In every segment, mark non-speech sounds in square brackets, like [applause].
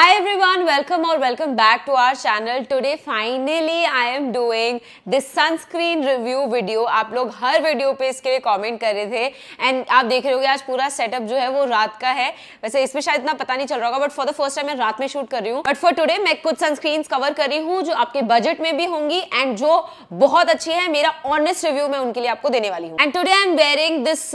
Hi everyone, welcome or welcome back to our channel. Today finally I am doing this sunscreen review video. आप लोग हर video पे इसके लिए comment कर रहे थे एंड आप देख रहे हो आज पूरा सेटअप जो है वो रात का है वैसे इसमें शायद इतना पता नहीं चल रहा होगा but for the first time मैं रात में शूट कर रही हूँ बट फॉर टूडे मैं कुछ सनस्क्रीन कवर कर रही हूँ जो आपके बजट में भी होंगी एंड जो बहुत अच्छी है मेरा ऑनेस्ट रिव्यू मैं उनके लिए आपको देने वाली हूँ and today I am wearing this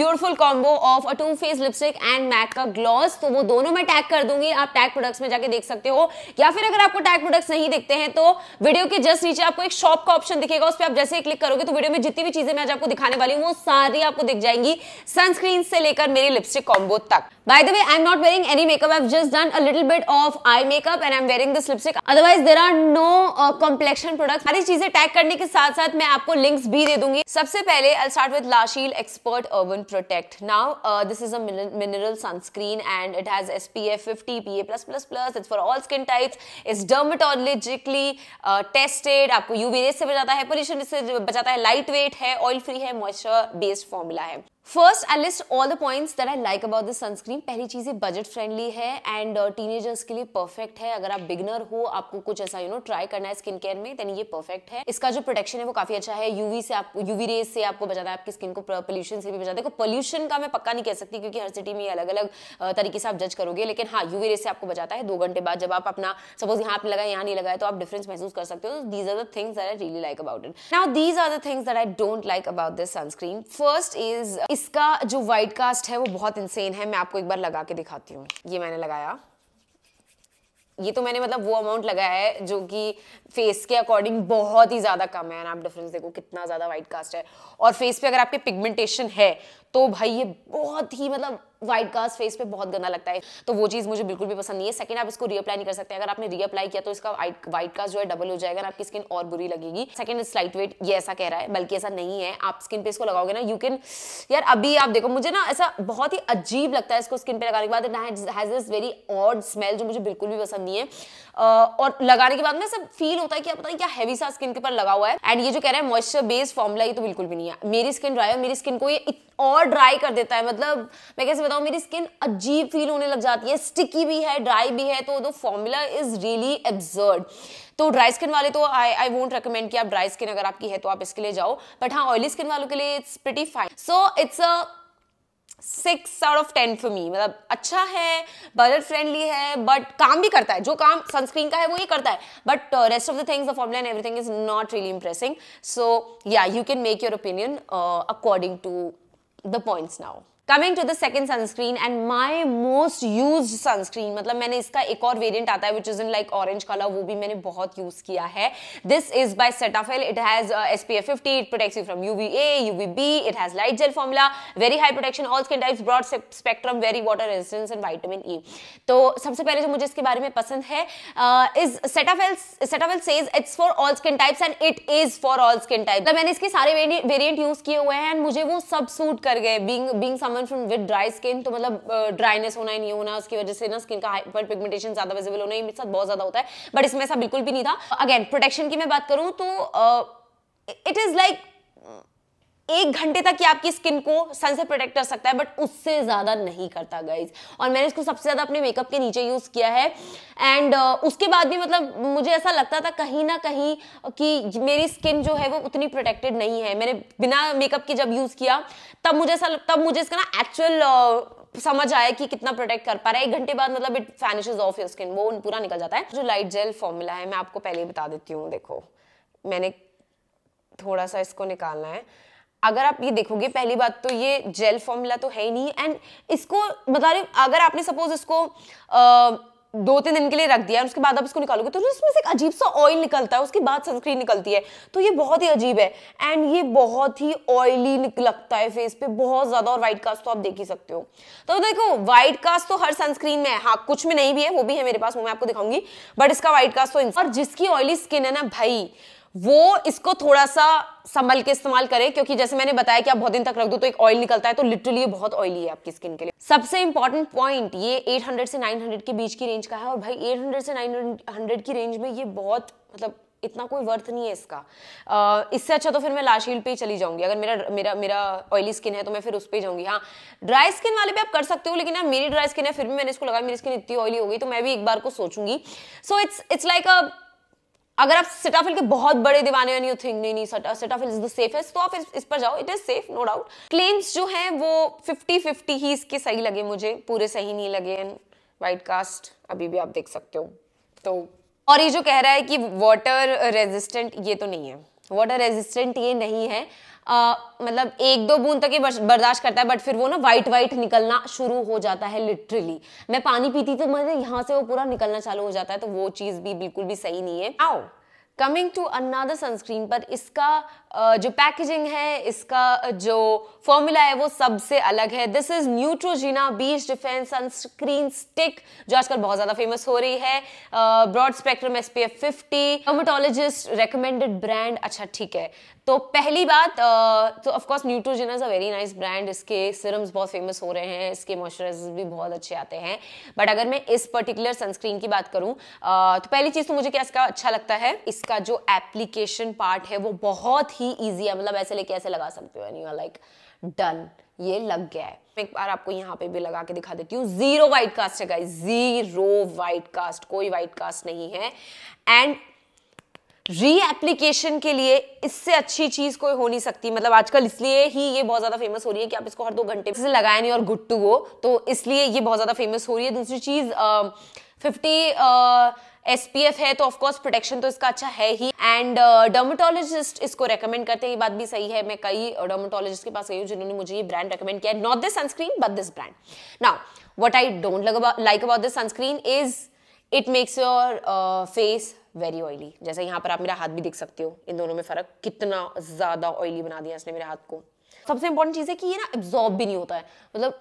beautiful combo of a Too Faced lipstick and MAC का ग्लॉस तो वो दोनों मैं टैग कर दूंगी आप टैग प्रोडक्ट्स में जाके देख सकते हो या फिर अगर आपको टैग प्रोडक्ट्स नहीं देखते हैं तो वीडियो के जस्ट नीचे आपको एक शॉप का ऑप्शन दिखेगा उस पर आप जैसे क्लिक करोगे तो वीडियो में जितनी भी चीजें मैं आज आपको दिखाने वाली हूँ वो सारी आपको दिख जाएंगी सनस्क्रीन से लेकर मेरी लिपस्टिक कॉम्बो तक By the way, I'm not wearing any makeup. I've just done a little bit of eye makeup and I'm wearing this lipstick. Otherwise, there are no uh, complexion products. सारी चीजें tag करने के साथ साथ मैं आपको links भी दे दूंगी सबसे पहले I start with La Shield expert urban protect now this is a mineral sunscreen and it has S P F fifty P A plus plus plus it's for all skin types it's dermatologically tested आपको UV rays से बचाता है pollution से बचाता है light weight है oil free है moisture based formula है first I list all the points that I like about this sunscreen पहली चीज़ ये बजट फ्रेंडली है एंड टीनेजर्स uh, के लिए परफेक्ट है अगर आप बिगनर हो आपको कुछ ऐसा यू नो ट्राई करना है स्किन केयर में देन ये परफेक्ट है इसका जो प्रोटेक्शन है वो काफी अच्छा है यूवी से आपको यूवी रेज से आपको बचाता है आपकी स्किन को पोल्यूशन से भी बचाता है पोल्यूशन का मैं पक्का नहीं कह सकती क्योंकि हर सिटी में अलग अलग uh, तरीके से आप जज करोगे लेकिन हाँ यूवी रेज से आपको बचाता है दो घंटे बाद जब आप अपना सपोज यहाँ आपने लगाया यहाँ नहीं लगाया तो आप डिफरेंस महसूस कर सकते हो these are the things that I really like about it now these are the things that I don't like about this sunscreen first is इसका जो वाइट कास्ट है वो बहुत इंसेन है मैं आपको एक बार लगा के दिखाती हूँ ये मैंने लगाया ये तो मैंने मतलब वो अमाउंट लगाया है जो कि फेस के अकॉर्डिंग बहुत ही ज़्यादा कम है आप डिफरेंस देखो कितना ज़्यादा वाइट कास्ट है और फेस पे अगर आपके पिगमेंटेशन है तो भाई ये बहुत ही मतलब वाइट कास्ट फेस पे बहुत गंदा लगता है तो वो चीज़ मुझे बिल्कुल भी पसंद नहीं है सेकंड आप इसको रीअप्लाई नहीं कर सकते अगर आपने रीअप्लाई किया तो इसका वाइट कास्ट जो है डबल हो जाएगा आपकी स्किन और बुरी लगेगी सेकंड स्लाइट वेट ये ऐसा कह रहा है बल्कि ऐसा नहीं है आप स्किन पे इसको लगाओगे ना यू कैन यार अभी आप देखो मुझे ना ऐसा बहुत ही अजीब लगता है इसको स्किन पे लगाने के बाद has this very odd smell जो मुझे बिल्कुल भी पसंद नहीं है और लगाने के बाद ना सब फील होता है कि पता नहीं क्या हैवी सा स्किन के ऊपर लगा हुआ है एंड ये जो कह रहा है मॉइस्चर बेस्ड फॉर्मुला ये तो बिल्कुल भी नहीं है मेरी स्किन ड्राई है मेरी स्किन को ये और और ड्राई कर देता है मतलब मैं कैसे बताऊँ मेरी स्किन अजीब फील होने लग जाती है स्टिकी भी है ड्राई भी है तो the formula is really absurd तो ड्राई स्किन तो वाले तो आई आई वोंट रिकमेंड कि आप ड्राई स्किन अगर आपकी है तो आप इसके लिए जाओ बट हाँ ऑयली स्किन वालों के लिए it's pretty fine so it's a six out of ten for me मतलब अच्छा है बजट फ्रेंडली है बट काम भी करता है जो काम सनस्क्रीन का है वो ही करता है but rest of the things of formula everything is not really impressing so yeah you can make your opinion according to the points now. Coming to the second sunscreen and my most use sunscreen मतलब मैंने इसका एक और variant आता है which is in like orange colour वो भी मैंने बहुत यूज किया है this is by Cetaphil it has S P F fifty it protect you from U V A U V B it has light gel formula very high protection all skin types broad spectrum very water resistance and vitamin E तो सबसे पहले जो मुझे इसके बारे में पसंद है is Cetaphil Cetaphil says it's for all skin types and it is for all skin type मैंने इसके सारे वेरियंट यूज किए हुए हैं एंड मुझे वो सब सूट कर गए being being some sunburn from with dry skin तो मतलब ड्राइनेस होना ही नहीं होना उसकी वजह से ना स्किन का हाइपर पिगमेंटेशन ज्यादा विजिबल होना मेरे साथ बहुत ज्यादा होता है बट इसमें ऐसा बिल्कुल भी नहीं था अगेन प्रोटेक्शन की मैं बात करूं तो इट इज लाइक एक घंटे तक ये आपकी स्किन को सन से प्रोटेक्ट कर सकता है बट उससे ज़्यादा नहीं करता गाइज और मैंने इसको सबसे ज़्यादा अपने मेकअप के नीचे यूज़ किया है एंड uh, उसके बाद भी मतलब मुझे ऐसा लगता था कहीं ना कहीं कि मेरी स्किन जो है वो उतनी प्रोटेक्टेड नहीं है मैंने बिना मेकअप के जब यूज़ किया तब मुझे ऐसा तब मुझे इसका ना एक्चुअल uh, समझ आया कि कितना प्रोटेक्ट कर पा रहा है एक घंटे बाद मतलब it finishes off your skin वो पूरा निकल जाता है जो लाइट जेल फॉर्मूला है मैं आपको पहले ही बता देती हूँ देखो मैंने थोड़ा सा इसको निकालना है अगर आप ये देखोगे पहली बात तो ये जेल फॉर्मूला तो है ही नहीं एंड इसको मतलब अगर आपने सपोज इसको आ, दो तीन दिन के लिए रख दिया उसके बाद आप इसको निकालोगे तो इसमें से एक अजीब सा ऑयल निकलता है उसके बाद सनस्क्रीन निकलती है तो ये बहुत ही अजीब है एंड ये बहुत ही ऑयली लगता है फेस पे बहुत ज़्यादा और वाइट कास्ट तो आप देख ही सकते हो तो देखो वाइट कास्ट तो हर सनस्क्रीन में है हाँ कुछ में नहीं भी है वो भी है मेरे पास वो मैं आपको दिखाऊंगी बट इसका वाइट कास्ट तो और जिसकी ऑयली स्किन है ना भाई वो इसको थोड़ा सा संभल के इस्तेमाल करें क्योंकि जैसे मैंने बताया कि आप बहुत दिन तक रख दो तो एक ऑयल निकलता है तो लिटरली बहुत ऑयली है आपकी स्किन के लिए सबसे इंपॉर्टेंट पॉइंट ये 800 से 900 के बीच की रेंज का है और भाई 800 से 900 की रेंज में ये बहुत मतलब इतना कोई वर्थ नहीं है इसका uh, इससे अच्छा तो फिर मैं लाशील पे ही चली जाऊंगी अगर मेरा मेरा मेरा ऑयली स्किन है तो मैं फिर उस पर जाऊंगी हाँ ड्राई स्किन वाले पे आप कर सकते हो लेकिन यार हाँ, मेरी ड्राई स्किन है फिर भी मैंने इसको लगाया मेरी स्किन इतनी ऑयली हो गई तो मैं भी एक बार को सोचूंगी so it's it's like a अगर आप सिटाफिल के बहुत बड़े दीवाने यू थिंक नहीं नहीं सटा सिटाफिल इज द सेफेस्ट तो आप इस, इस पर जाओ it is safe no doubt claims जो हैं वो 50 50 ही इसके सही लगे मुझे पूरे सही नहीं लगे एंड वाइट कास्ट अभी भी आप देख सकते हो तो और ये जो कह रहा है कि वाटर रेजिस्टेंट ये तो नहीं है वाटर रेजिस्टेंट ये नहीं है आ, मतलब एक दो बूंद तक ही बर्दाश्त करता है बट फिर वो ना वाइट वाइट निकलना शुरू हो जाता है लिटरली मैं पानी पीती तो मतलब यहाँ से वो पूरा निकलना चालू हो जाता है तो वो चीज़ भी बिल्कुल भी सही नहीं है आओ कमिंग टू अनादर सनस्क्रीन पर इसका जो पैकेजिंग है इसका जो फॉर्मूला है वो सबसे अलग है this is Neutrogena beach defense sunscreen stick जो आजकल बहुत ज़्यादा फेमस हो रही है broad spectrum S P F fifty dermatologist recommended brand अच्छा ठीक है तो पहली बात तो of course Neutrogena is a very nice brand इसके सिरम्स बहुत फेमस हो रहे हैं इसके मॉइस्चराइजर्स भी बहुत अच्छे आते हैं बट अगर मैं इस पर्टिकुलर सनस्क्रीन की बात करूँ तो पहली चीज़ तो मुझे क्या इसका अच्छा लगता है इस इसका जो एप्लीकेशन पार्ट है वो बहुत ही ईजी है मतलब ऐसे लेके ऐसे लगा सकते हो and you are like done ये लग गया है एक बार आपको यहाँ पे भी लगा के दिखा देती हूँ जीरो वाइट कास्ट है गाइस जीरो वाइट कास्ट कोई वाइट कास्ट नहीं है एंड री एप्लीकेशन के लिए इससे अच्छी चीज कोई हो नहीं सकती मतलब आजकल इसलिए ही ये बहुत ज्यादा फेमस हो रही है कि आप इसको हर दो घंटे से लगाए नहीं और गुट्टू हो तो इसलिए ये बहुत ज्यादा फेमस हो रही है दूसरी चीज फिफ्टी एसपीएफ है तो ऑफकोर्स प्रोटेक्शन तो इसका अच्छा है ही एंड डर्मोटोलॉजिस्ट uh, इसको रेकमेंड करते हैं ये बात भी सही है मैं कई डर्मोटोलॉजिस्ट uh, के पास गई हूँ जिन्होंने मुझे ये ब्रांड रेकमेंड किया not this sunscreen but this brand now what I don't like about this sunscreen is it makes your face very oily जैसे यहाँ पर आप मेरा हाथ भी देख सकते हो इन दोनों में फर्क कितना ज्यादा ऑयली बना दिया इसने मेरे हाथ को सबसे इंपॉर्टेंट चीज़ है कि ये ना एब्जॉर्ब भी नहीं होता है मतलब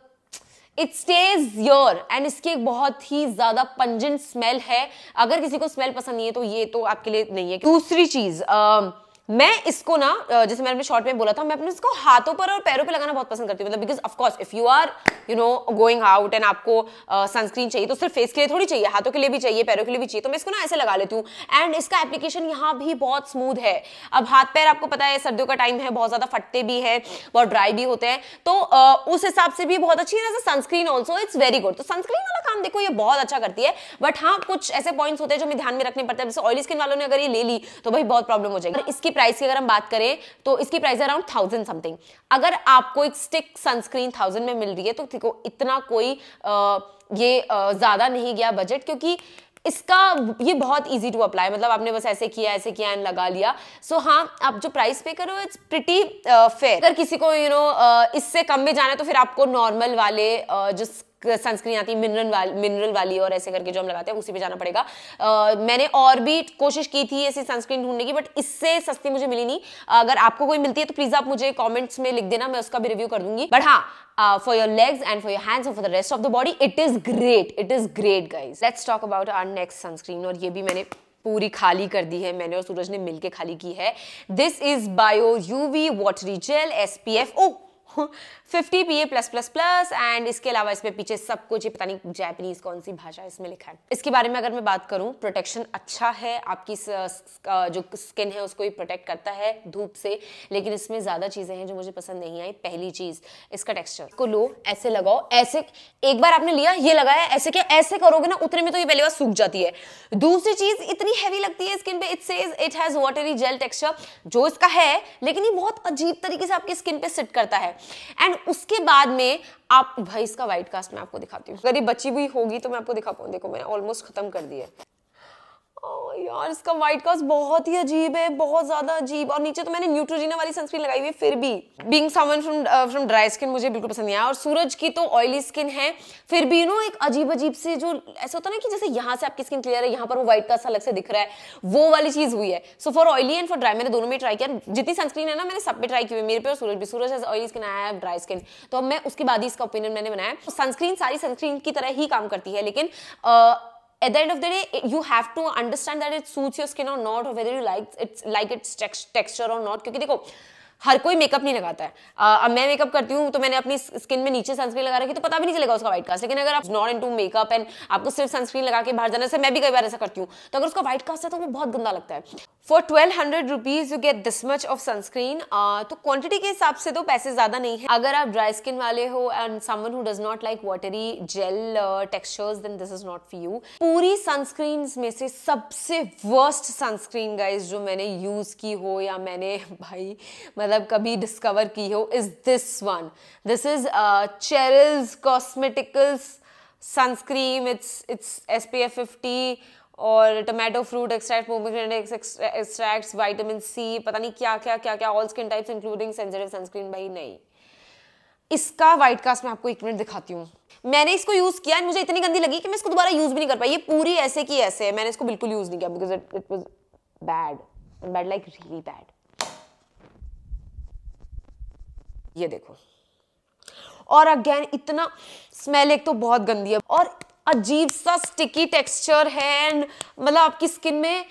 इट स्टेज योर एंड इसकी एक बहुत ही ज्यादा पंजन स्मेल है अगर किसी को स्मेल पसंद नहीं है तो ये तो आपके लिए नहीं है दूसरी चीज uh, मैं इसको ना जैसे मैंने अपने शॉर्ट में बोला था मैं अपने इसको हाथों पर और पैरों पे लगाना बहुत पसंद करती हूँ मतलब because of course if you are you know going out and आपको सनस्क्रीन uh, चाहिए तो सिर्फ फेस के लिए थोड़ी चाहिए हाथों के लिए भी चाहिए पैरों के लिए भी चाहिए तो मैं इसको ना ऐसे लगा लेती हूँ एंड इसका एप्लीकेशन यहाँ भी बहुत स्मूथ है अब हाथ पैर आपको पता है सर्दियों का टाइम है बहुत ज़्यादा फटते भी है बहुत ड्राई भी होते हैं तो uh, उस हिसाब से भी बहुत अच्छी है sunscreen also it's very good तो सनस्क्रीन वाला काम देखो ये बहुत अच्छा करती है बट हाँ कुछ ऐसे पॉइंट्स होते हैं जो हमें ध्यान में रखने पड़ते हैं जैसे ऑयली स्किन वालों ने अगर ये ले ली तो भाई बहुत प्रॉब्लम हो जाएगी इसकी प्राइस की अगर हम बात करें तो इसकी प्राइस अराउंड थाउजेंड समथिंग अगर आपको एक स्टिक सनस्क्रीन थाउजेंड में मिल रही है तो देखो इतना कोई आ, ये ज़्यादा नहीं गया बजट क्योंकि इसका ये बहुत इजी टू अप्लाई मतलब आपने बस ऐसे किया ऐसे किया एंड लगा लिया सो so, हाँ आप जो प्राइस पे करो इट्स प्रिटी फेयर अगर किसी को you you know know, uh, इससे कम में जाना है तो फिर आपको नॉर्मल वाले uh, जो सनस्क्रीन आती है मिनरल वाली मिनरल वाली और ऐसे करके जो हम लगाते हैं उसी पे जाना पड़ेगा uh, मैंने और भी कोशिश की थी ऐसी सनस्क्रीन ढूंढने की बट इससे सस्ती मुझे मिली नहीं अगर आपको कोई मिलती है तो प्लीज आप मुझे कॉमेंट्स में लिख देना मैं उसका भी रिव्यू कर दूंगी बट हाँ for your legs and for your hands and for the rest of the body it is great it is great guys let's talk about our next sunscreen और ये भी मैंने पूरी खाली कर दी है मैंने और सूरज ने मिलके खाली की है this is bio UV watery gel S P F O fifty P A plus plus plus and इसके अलावा इसमें पीछे सब कुछ ही पता नहीं जैपनीज कौन सी भाषा इसमें लिखा है इसके बारे में अगर मैं बात करूं प्रोटेक्शन अच्छा है आपकी जो स्किन है उसको भी प्रोटेक्ट करता है धूप से लेकिन इसमें ज़्यादा चीज़ें हैं जो मुझे पसंद नहीं आई पहली चीज़ इसका टेक्स्चर को लो ऐसे लगाओ ऐसे एक बार आपने लिया ये लगाया ऐसे क्या ऐसे करोगे ना उतने में तो ये पहली बार सूख जाती है दूसरी चीज़ इतनी हैवी लगती है स्किन पे it says it has watery gel texture जो इसका है लेकिन ये बहुत अजीब तरीके से आपकी स्किन पे सिट करता है एंड उसके बाद में आप भाई इसका वाइट कास्ट मैं आपको दिखाती हूँ अगर ये बची हुई होगी तो मैं आपको दिखा पाऊँ देखो मैं ऑलमोस्ट खत्म कर दिया है यार इसका व्हाइट कॉस बहुत ही अजीब है बहुत ज्यादा अजीब और नीचे तो मैंने न्यूट्रोजीना वाली सनस्क्रीन लगाई हुई है फिर भी being someone from from dry skin मुझे बिल्कुल पसंद नहीं आया और सूरज की तो ऑयली स्किन है फिर भी नो एक अजीब अजीब से जो ऐसा होता ना कि जैसे यहाँ से आपकी स्किन क्लियर है यहाँ पर वो व्हाइट कास्ट अलग से दिख रहा है वो वाली चीज हुई है so for oily and for dry मैंने दोनों में ट्राई किया जितनी सनस्क्रीन है ना मैंने सब पे ट्राई की हुई मेरे पे और सूरज भी सूरज ऑयली स्किन आया है ड्राई स्किन तो मैं उसके बाद ही इसका ओपिनियन मैंने बनाया सनस्क्रीन सारी सनस्क्रीन की तरह ही काम करती है लेकिन uh, at the end of the day you have to understand that it suits your skin or not or whether you like it's like its text, texture or not Because, हर कोई makeup नहीं लगाता है अब मैं makeup करती हूँ तो मैंने अपनी स्किन में नीचे सनस्क्रीन लगा रखी तो पता भी नहीं चलेगा उसका व्हाइट कास्ट लेकिन अगर आप not into makeup and आपको सिर्फ सनस्क्रीन लगा के बाहर जाने से मैं भी कई बार ऐसा करती हूँ तो अगर उसका व्हाइट कास्ट है तो वो बहुत गंदा लगता है for twelve hundred rupees you get this much of sunscreen तो क्वांटिटी के हिसाब से तो पैसे ज्यादा नहीं है अगर आप ड्राई स्किन वाले हो and someone who does not like watery gel textures then this is not for you पूरी सनस्क्रीन में से सबसे वर्स्ट सनस्क्रीन गाइज जो मैंने यूज की हो या मैंने [laughs] भाई मतलब मतलब कभी डिस्कवर की हो is this one this is Cheryl's cosmeceuticals sunscreen it's it's S P F fifty और tomato fruit extract pomegranate extracts vitamin C पता नहीं क्या क्या क्या क्या all skin types including sensitive sunscreen भाई नहीं इसका वाइट कास्ट मैं आपको एक मिनट दिखाती हूँ मैंने इसको यूज़ किया मुझे इतनी गंदी लगी कि मैं इसको दोबारा यूज़ भी नहीं कर पाई ये पूरी ऐसे की ऐसे है मैंने इसको बिल्कुल यूज़ नहीं किया because it it was bad bad like really bad ये देखो और अगेन इतना स्मेल एक तो बहुत गंदी है और अजीब सा स्टिकी टेक्सचर है एंड मतलब आपकी स्किन में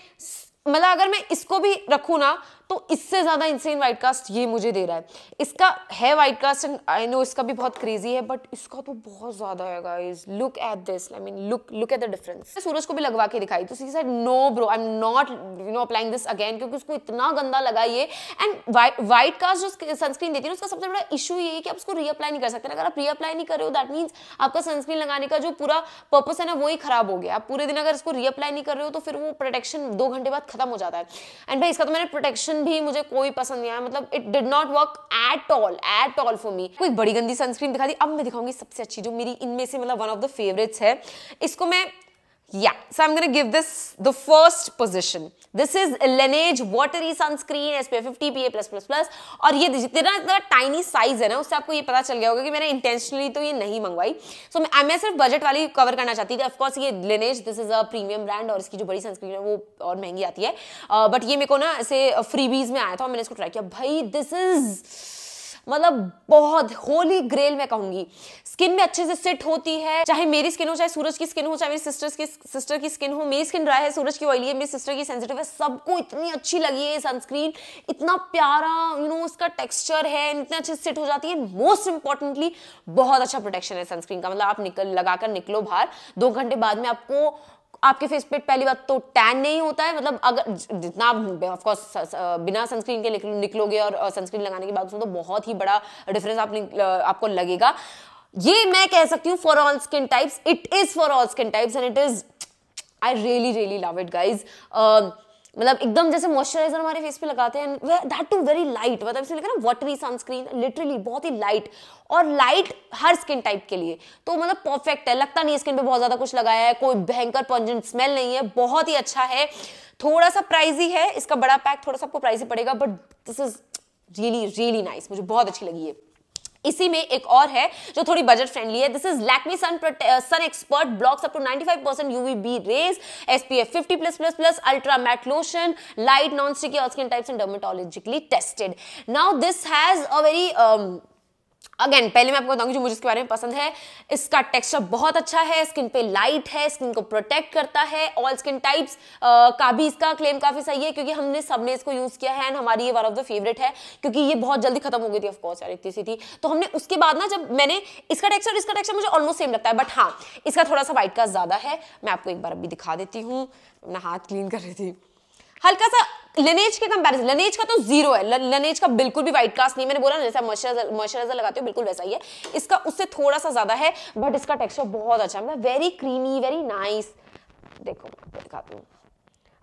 मतलब अगर मैं इसको भी रखू ना तो इससे ज़्यादा इंसेन वाइट कास्ट ये मुझे दे रहा है इसका है white cast and I know इसका भी बहुत क्रेजी है बट इसका तो बहुत ज़्यादा है guys look at this I mean look look at the difference सूरज को भी लगवा के दिखाई तो see side no bro I am not you know applying this again क्योंकि उसको इतना गंदा लगा ये एंड वाइट कास्ट जो सनस्क्रीन देती है उसका सबसे बड़ा इशू ये है कि आप उसको रीअप्लाई नहीं कर सकते अगर आप रीअप्लाई नहीं कर रहे हो दैट मीन्स आपका सनस्क्रीन लगाने का जो पूरा पर्पस है ना वो ही खराब हो गया आप पूरे दिन अगर इसको रीअप्लाई नहीं कर रहे हो तो फिर वो प्रोटेक्शन दो घंटे बाद खत्म हो जाता है एंड भाई इसका तो मैंने प्रोटेक्शन भी मुझे कोई पसंद नहीं आया मतलब it did not work at all at all for me कोई बड़ी गंदी सनस्क्रीन दिखा दी अब मैं दिखाऊंगी सबसे अच्छी जो मेरी इनमें से मतलब वन ऑफ द फेवरेट्स है इसको मैं Yeah, so I'm going to give this the first position. This is Laneige watery sunscreen SPF 50 PA+++ और ये जितना इतना टाइनी साइज है ना उससे आपको ये पता चल गया होगा कि मैंने इंटेंशनली तो ये नहीं मंगवाई सो so, मैं मैं सिर्फ बजट वाली कवर करना चाहती थी ऑफकोर्स ये Laneige this is a premium brand और इसकी जो बड़ी सनस्क्रीन है वो और महंगी आती है बट uh, ये मेरे को ना ऐसे फ्रीबीज में आया था और मैंने इसको ट्राई किया भाई दिस इज़ मतलब बहुत होली ग्रेल में कहूंगी स्किन में अच्छे से सिट होती है चाहे मेरी स्किन हो चाहे सूरज की स्किन हो चाहे मेरी सिस्टर्स की सिस्टर की स्किन हो मेरी स्किन ड्राई है सूरज की ऑयली है मेरी सिस्टर की सेंसिटिव है सबको इतनी अच्छी लगी है सनस्क्रीन इतना प्यारा यू नो उसका टेक्सचर है इतने अच्छे से सेट हो जाती है मोस्ट इंपॉर्टेंटली बहुत अच्छा प्रोटेक्शन है सनस्क्रीन का मतलब आप निकल लगाकर निकलो बाहर दो घंटे बाद में आपको आपके फेस पे पहली बात तो टैन नहीं होता है मतलब अगर जितना ऑफ कोर्स बिना सनस्क्रीन के निकलोगे और सनस्क्रीन लगाने के बाद उसमें तो बहुत ही बड़ा डिफरेंस आप, आपको लगेगा ये मैं कह सकती हूँ for all skin types it is for all skin types and it is I really really love it guys मतलब एकदम जैसे मॉइस्चराइजर हमारे फेस पे लगाते हैं दैट टू वेरी लाइट मतलब इसमें लिखा ना वाटरी सनस्क्रीन लिटरली बहुत ही लाइट और लाइट हर स्किन टाइप के लिए तो मतलब परफेक्ट है लगता नहीं स्किन पे बहुत ज़्यादा कुछ लगाया है कोई भयंकर पंजेंट स्मेल नहीं है बहुत ही अच्छा है थोड़ा सा प्राइजी है इसका बड़ा पैक थोड़ा सा आपको प्राइजी पड़ेगा but this is really really nice मुझे बहुत अच्छी लगी है इसी में एक और है जो थोड़ी बजट फ्रेंडली है this is Lakme sun sun expert blocks up to 95 percent B rays SPF 50 plus plus plus ultra matte lotion light non sticky all skin types and dermatologically tested now this has a very again पहले मैं आपको बताऊंगी जो मुझे इसके बारे में पसंद है इसका टेक्सचर बहुत अच्छा है स्किन पे लाइट है स्किन को प्रोटेक्ट करता है ऑल स्किन टाइप्स का भी इसका क्लेम काफी सही है क्योंकि हमने सबने इसको यूज किया है एंड हमारी ये वन ऑफ द फेवरेट है क्योंकि ये बहुत जल्दी खत्म हो गई थी ऑफकोर्स यार इतनी सी थी तो हमने उसके बाद ना जब मैंने इसका टेक्सचर इसका टेक्सचर मुझे ऑलमोस्ट सेम लगता है बट हाँ इसका थोड़ा सा वाइट का ज्यादा है मैं आपको एक बार अभी दिखा देती हूँ अपना हाथ क्लीन कर रही थी हल्का सा लनेज के कंपैरिजन लनेज का तो जीरो है लनेज का बिल्कुल भी वाइट कास्ट नहीं मैंने बोला ना जैसा मॉइस्चराइजर मॉइस्चराइजर लगाते हो बिल्कुल वैसा ही है इसका उससे थोड़ा सा ज्यादा है बट इसका टेक्सचर बहुत अच्छा है मतलब वेरी क्रीमी वेरी नाइस देखो दिखाती हूँ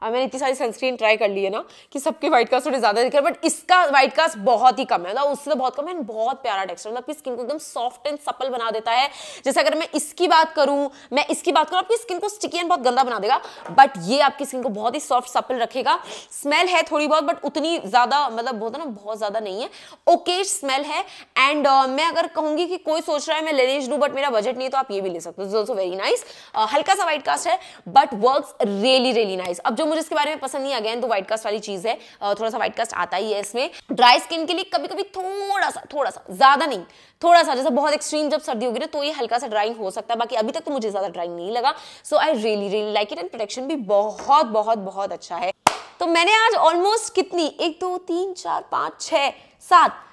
अब मैंने इतनी सारी सनस्क्रीन ट्राई कर ली है ना कि सबके व्हाइट कास्ट थोड़े ज़्यादा दिख रहे हैं बट इसका व्हाइट कास्ट बहुत ही कम है मतलब उससे तो बहुत कम है बहुत प्यारा टेक्सचर मतलब अपनी स्किन को एकदम सॉफ्ट एंड सपल बना देता है जैसे अगर मैं इसकी बात करूं मैं इसकी बात करूं आपकी स्किन को स्टिकी एंड बहुत गंदा बना देगा बट ये आपकी स्किन को बहुत ही सॉफ्ट सपल रखेगा स्मेल है थोड़ी बहुत बट उतनी ज़्यादा मतलब होता ना बहुत ज़्यादा नहीं है ओके स्मेल है एंड uh, मैं अगर कहूंगी कि कोई सोच रहा है मैं ले लेनेज लूँ बट मेरा बजट नहीं है तो आप ये भी ले सकते हो ऑल्सो वेरी नाइस हल्का सा व्हाइट कास्ट है but work really really nice अब जो मुझे इसके बारे में पसंद नहीं आ गया तो व्हाइट कास्ट वाली चीज़ है थोड़ा सा व्हाइट कास्ट आता ही है इसमें ड्राई स्किन के लिए कभी कभी थोड़ा सा थोड़ा सा ज़्यादा नहीं थोड़ा सा जैसे बहुत एक्सट्रीम जब सर्दी होगी ना तो ये हल्का सा ड्राइंग हो सकता है बाकी अभी तक तो मुझे ज़्यादा ड्राइंग नहीं लगा so I really really like it and protection भी बहुत बहुत बहुत अच्छा है तो मैंने आज ऑलमोस्ट कितनी एक दो तीन चार पांच छह सात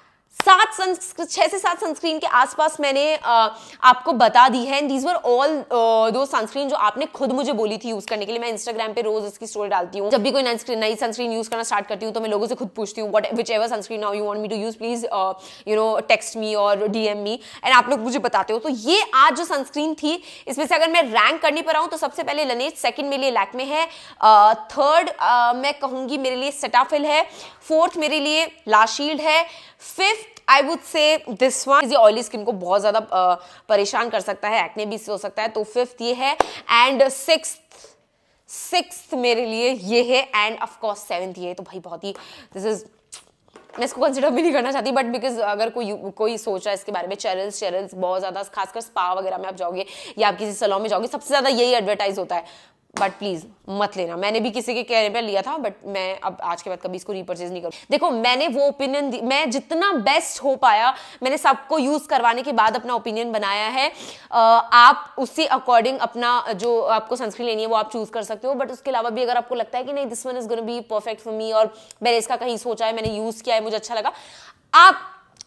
सात संस्कृत छः से सात सनस्क्रीन के आसपास मैंने आपको बता दी है एंड दीज वर ऑल दो सनस्क्रीन जो आपने खुद मुझे बोली थी यूज़ करने के लिए मैं इंस्टाग्राम पे रोज इसकी स्टोरी डालती हूँ जब भी कोई नई सनस्क्रीन यूज़ करना स्टार्ट करती हूँ तो मैं लोगों से खुद पूछती हूँ what whichever sunscreen now you want me to use please you know text me और डी एम मी एंड आप लोग मुझे बताते हो तो ये आज जो सनस्क्रीन थी इसमें से अगर मैं रैंक करने पर आऊँ तो सबसे पहले लनेज सेकंड मेरे लिए लैक में है थर्ड मैं कहूँगी मेरे लिए सेटाफिल है फोर्थ मेरे लिए लाशील्ड है fifth I would say this one ये ऑयली स्किन को बहुत ज़्यादा परेशान कर सकता है एक्ने भी हो सकता है तो फिफ्थ ये है एंड सिक्स सिक्स मेरे लिए ये है एंड ऑफकोर्स सेवेंथ ये है तो भाई बहुत ही दिस इज़ मैं इसको कंसिडर भी नहीं करना चाहती बट बिकॉज अगर कोई कोई सोच रहा है इसके बारे में चैनल्स चैनल्स बहुत ज़्यादा खासकर स्पा वगैरह में आप जाओगे या आप किसी सलॉन में जाओगे सबसे ज़्यादा यही एडवर्टाइज होता है बट प्लीज़ मत लेना मैंने भी किसी के कहने पर लिया था बट मैं अब आज के बाद कभी इसको रिपर्चेज नहीं करूँ देखो मैंने वो ओपिनियन मैं जितना बेस्ट हो पाया मैंने सबको यूज़ करवाने के बाद अपना ओपिनियन बनाया है आप उसी अकॉर्डिंग अपना जो आपको सनस्क्रीन लेनी है वो आप चूज़ कर सकते हो बट उसके अलावा भी अगर आपको लगता है कि नहीं this one is gonna be perfect for me और मैंने इसका कहीं सोचा है मैंने यूज़ किया है मुझे अच्छा लगा आप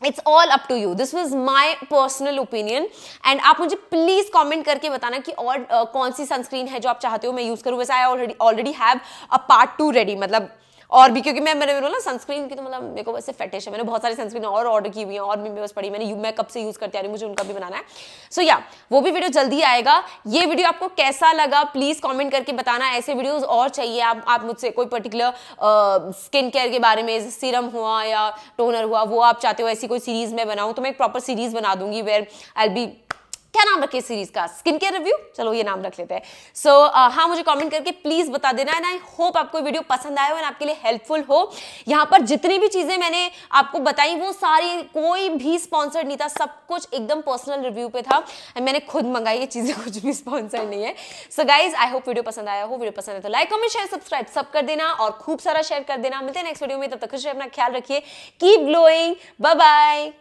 it's all up to you this was my personal opinion and आप मुझे प्लीज कॉमेंट करके बताना कि और uh, कौन सी सनस्क्रीन है जो आप चाहते हो मैं यूज करूँ वैसे I already already have a part two ready मतलब और भी क्योंकि मैं मैंने बोला सनस्क्रीन की तो मतलब मेरे को वैसे फेटिश है मैंने बहुत सारी सनस्क्रीन और ऑर्डर की हुई है और भी मेरे पास पड़ी मैंने मैं कब से यूज़ करती आ रही मुझे उनका भी बनाना है सो so, या yeah, वो भी वीडियो जल्दी आएगा ये वीडियो आपको कैसा लगा प्लीज़ कॉमेंट करके बताना ऐसे वीडियोज़ और चाहिए आप आप मुझसे कोई पर्टिकुलर स्किन केयर के बारे में सीरम हुआ या टोनर हुआ वो आप चाहते हो ऐसी कोई सीरीज़ में बनाऊँ तो मैं एक प्रॉपर सीरीज़ बना दूंगी वेर आई बी क्या नाम रखे सीरीज का स्किन केयर रिव्यू चलो ये नाम रख लेते हैं सो so, uh, हाँ मुझे कमेंट करके प्लीज बता देना एंड आई होप आपको वीडियो पसंद आए और आपके लिए हेल्पफुल हो यहाँ पर जितनी भी चीजें मैंने आपको बताई वो सारी कोई भी स्पॉन्सर्ड नहीं था सब कुछ एकदम पर्सनल रिव्यू पे था एंड मैंने खुद मंगाई ये चीजें कुछ भी स्पॉन्सर्ड नहीं है so guys I hope video पसंद आया हो वीडियो पसंद आया तो लाइक कमेंट शेयर सब्सक्राइब सब कर देना और खूब सारा शेयर कर देना मिलते हैं नेक्स्ट वीडियो में तब तक खुश अपना ख्याल रखिए कीप ग्लोइंग बाय बाय